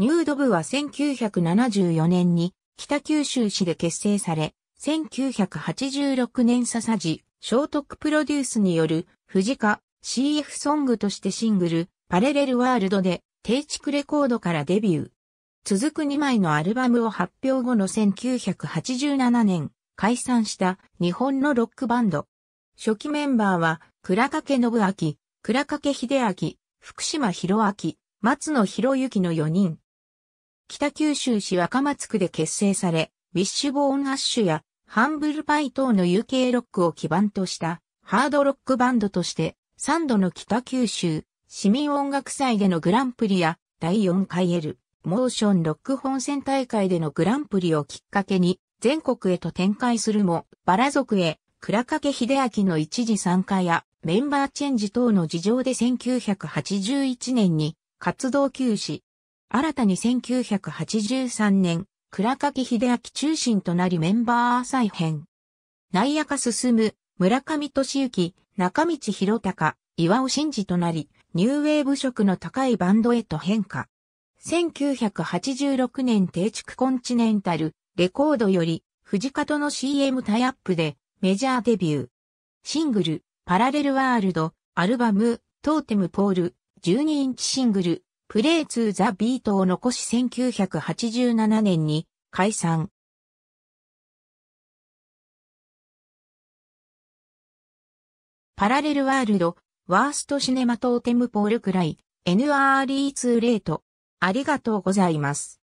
ニュード部は1974年に北九州市で結成され、1986年笹地、聖徳プロデュースによる、藤家 CF ソングとしてシングル、パレレルワールドで、定築レコードからデビュー。続く2枚のアルバムを発表後の1987年、解散した日本のロックバンド。初期メンバーは、倉掛信明、倉掛秀明、福島博明、松野博之の4人。北九州市若松区で結成され、ウィッシュボーンアッシュやハンブルパイ等の UK ロックを基盤としたハードロックバンドとして3度の北九州市民音楽祭でのグランプリや第4回 L モーションロック本戦大会でのグランプリをきっかけに全国へと展開するもバラ族へ倉掛秀明の一時参加やメンバーチェンジ等の事情で1981年に活動休止、新たに1983年、倉掛秀明中心となりメンバー再編。内野化進む、村上俊之、中道広隆、岩尾真嗣となり、ニューウェーブ色の高いバンドへと変化。1986年定築コンチネンタル、レコードより、藤方の CM タイアップで、メジャーデビュー。シングル、パラレルワールド、アルバム、トーテムポール、12インチシングル、プレイツーザビートを残し1987年に解散。パラレルワールド、ワーストシネマトーテムポールくらい、NRE2 レート。ありがとうございます。